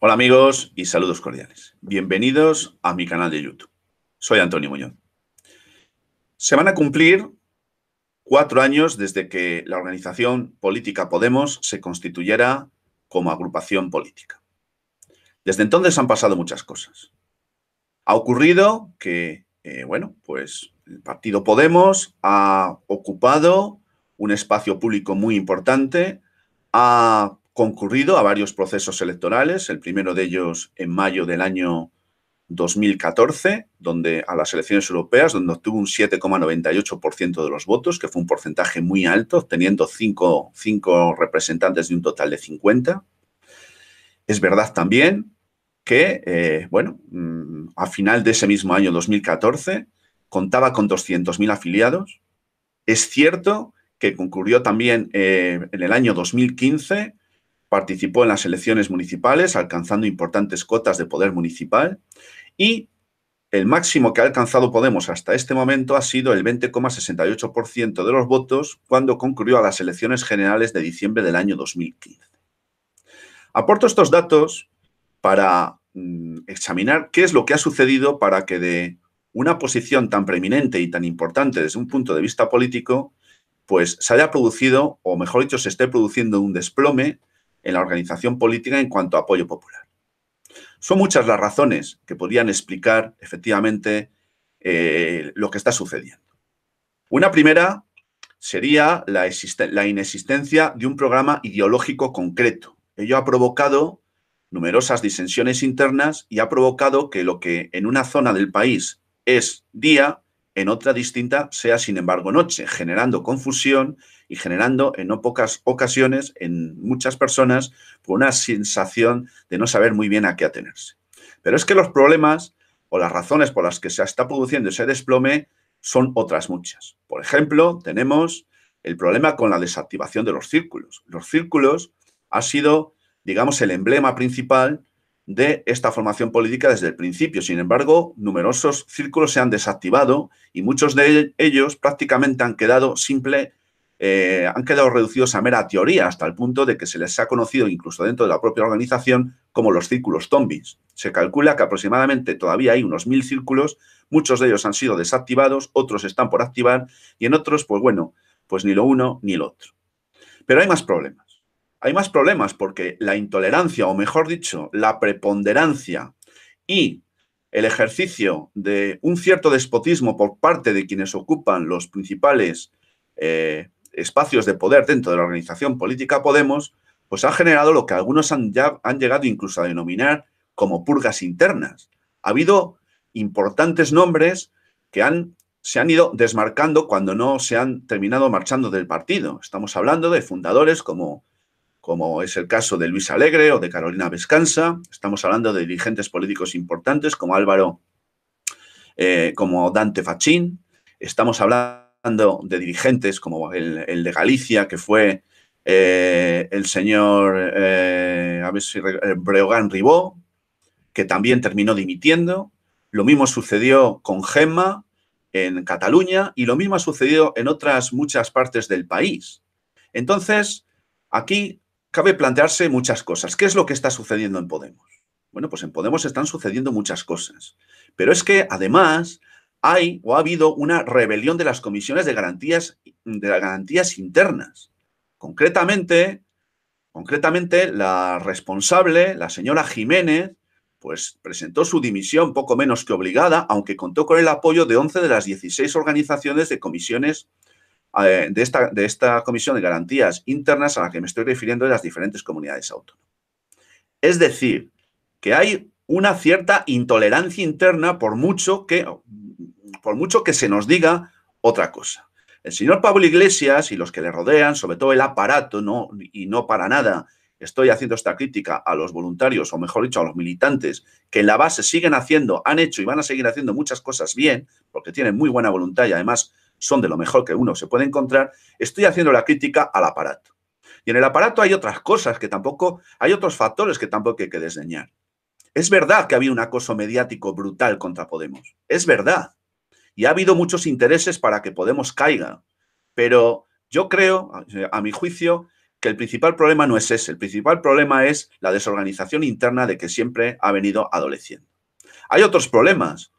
Hola amigos y saludos cordiales. Bienvenidos a mi canal de YouTube. Soy Antonio Muñoz. Se van a cumplir cuatro años desde que la organización política Podemos se constituyera como agrupación política. Desde entonces han pasado muchas cosas. Ha ocurrido que, eh, bueno, pues el partido Podemos ha ocupado un espacio público muy importante, ha concurrido a varios procesos electorales, el primero de ellos en mayo del año 2014, donde a las elecciones europeas, donde obtuvo un 7,98% de los votos, que fue un porcentaje muy alto, teniendo cinco representantes de un total de 50. Es verdad también que, eh, bueno, mm, a final de ese mismo año 2014, contaba con 200.000 afiliados. Es cierto que concurrió también eh, en el año 2015 participó en las elecciones municipales, alcanzando importantes cotas de poder municipal y el máximo que ha alcanzado Podemos hasta este momento ha sido el 20,68% de los votos cuando concluyó a las elecciones generales de diciembre del año 2015. Aporto estos datos para mm, examinar qué es lo que ha sucedido para que de una posición tan preeminente y tan importante desde un punto de vista político, pues se haya producido, o mejor dicho, se esté produciendo un desplome en la organización política en cuanto a apoyo popular. Son muchas las razones que podrían explicar efectivamente eh, lo que está sucediendo. Una primera sería la inexistencia de un programa ideológico concreto. Ello ha provocado numerosas disensiones internas y ha provocado que lo que en una zona del país es día, en otra distinta sea sin embargo noche, generando confusión y generando en no pocas ocasiones en muchas personas una sensación de no saber muy bien a qué atenerse. Pero es que los problemas o las razones por las que se está produciendo ese desplome son otras muchas. Por ejemplo, tenemos el problema con la desactivación de los círculos. Los círculos han sido, digamos, el emblema principal de esta formación política desde el principio. Sin embargo, numerosos círculos se han desactivado y muchos de ellos prácticamente han quedado simple eh, han quedado reducidos a mera teoría hasta el punto de que se les ha conocido incluso dentro de la propia organización como los círculos zombies. Se calcula que aproximadamente todavía hay unos mil círculos, muchos de ellos han sido desactivados, otros están por activar y en otros, pues bueno, pues ni lo uno ni lo otro. Pero hay más problemas. Hay más problemas porque la intolerancia, o mejor dicho, la preponderancia y el ejercicio de un cierto despotismo por parte de quienes ocupan los principales eh, espacios de poder dentro de la organización política Podemos, pues ha generado lo que algunos han, han llegado incluso a denominar como purgas internas. Ha habido importantes nombres que han, se han ido desmarcando cuando no se han terminado marchando del partido. Estamos hablando de fundadores como, como es el caso de Luis Alegre o de Carolina Vescansa. Estamos hablando de dirigentes políticos importantes como Álvaro, eh, como Dante Fachín. Estamos hablando de dirigentes como el, de Galicia, que fue eh, el señor eh, a eh, Breogán Ribó, que también terminó dimitiendo. Lo mismo sucedió con Gemma en Cataluña y lo mismo ha sucedido en otras muchas partes del país. Entonces, aquí cabe plantearse muchas cosas. ¿Qué es lo que está sucediendo en Podemos? Bueno, pues en Podemos están sucediendo muchas cosas. Pero es que además hay o ha habido una rebelión de las comisiones de garantías, de las garantías internas. Concretamente, concretamente, la responsable, la señora Jiménez, pues presentó su dimisión poco menos que obligada, aunque contó con el apoyo de 11 de las 16 organizaciones de comisiones eh, de, esta, de esta Comisión de Garantías Internas a la que me estoy refiriendo de las diferentes comunidades autónomas. Es decir, que hay una cierta intolerancia interna por mucho que, por mucho que se nos diga otra cosa. El señor Pablo Iglesias y los que le rodean, sobre todo el aparato, no, y no para nada estoy haciendo esta crítica a los voluntarios, o mejor dicho, a los militantes, que en la base siguen haciendo, han hecho y van a seguir haciendo muchas cosas bien, porque tienen muy buena voluntad y además son de lo mejor que uno se puede encontrar, estoy haciendo la crítica al aparato. Y en el aparato hay otras cosas que tampoco, hay otros factores que tampoco hay que desdeñar. Es verdad que había un acoso mediático brutal contra Podemos. Es verdad. Y ha habido muchos intereses para que Podemos caiga. Pero yo creo, a mi juicio, que el principal problema no es ese. El principal problema es la desorganización interna de que siempre ha venido adoleciendo. Hay otros problemas.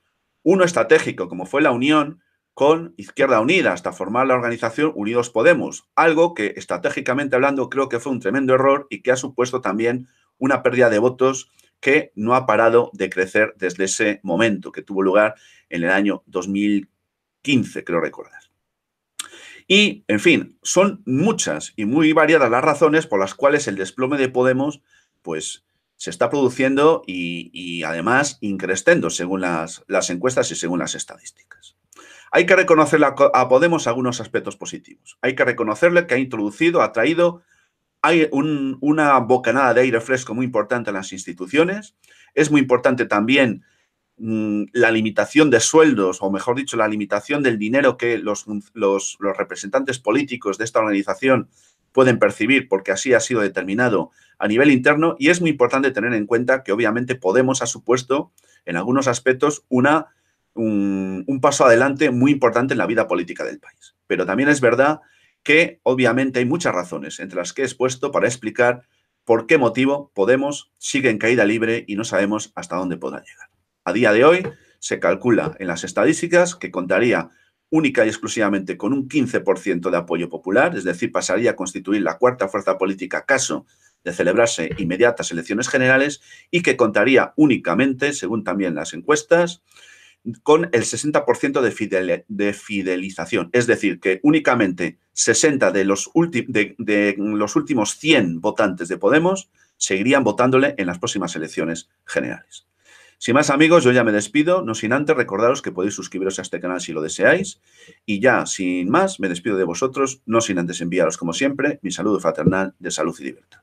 Uno estratégico, como fue la unión con Izquierda Unida hasta formar la organización Unidos Podemos, algo que estratégicamente hablando creo que fue un tremendo error y que ha supuesto también una pérdida de votos que no ha parado de crecer desde ese momento que tuvo lugar en el año 2015, creo recordar. Y, en fin, son muchas y muy variadas las razones por las cuales el desplome de Podemos, pues, se está produciendo y, además incrementando según las, las encuestas y según las estadísticas. Hay que reconocerle a Podemos algunos aspectos positivos. Hay que reconocerle que ha introducido, ha traído hay una bocanada de aire fresco muy importante en las instituciones. Es muy importante también mm, la limitación de sueldos, o mejor dicho, la limitación del dinero que los, los, representantes políticos de esta organización pueden percibir, porque así ha sido determinado a nivel interno. Y es muy importante tener en cuenta que obviamente Podemos ha supuesto, en algunos aspectos, una, un paso adelante muy importante en la vida política del país. Pero también es verdad que obviamente hay muchas razones, entre las que he expuesto para explicar por qué motivo Podemos sigue en caída libre y no sabemos hasta dónde podrá llegar. A día de hoy se calcula en las estadísticas que contaría única y exclusivamente con un 15% de apoyo popular, es decir, pasaría a constituir la cuarta fuerza política caso de celebrarse inmediatas elecciones generales y que contaría únicamente, según también las encuestas, con el 60% de, de fidelización. Es decir, que únicamente 60 de los, de, de los últimos 100 votantes de Podemos seguirían votándole en las próximas elecciones generales. Sin más amigos, yo ya me despido, no sin antes recordaros que podéis suscribiros a este canal si lo deseáis. Y ya, sin más, me despido de vosotros, no sin antes enviaros, como siempre, mi saludo fraternal de salud y libertad.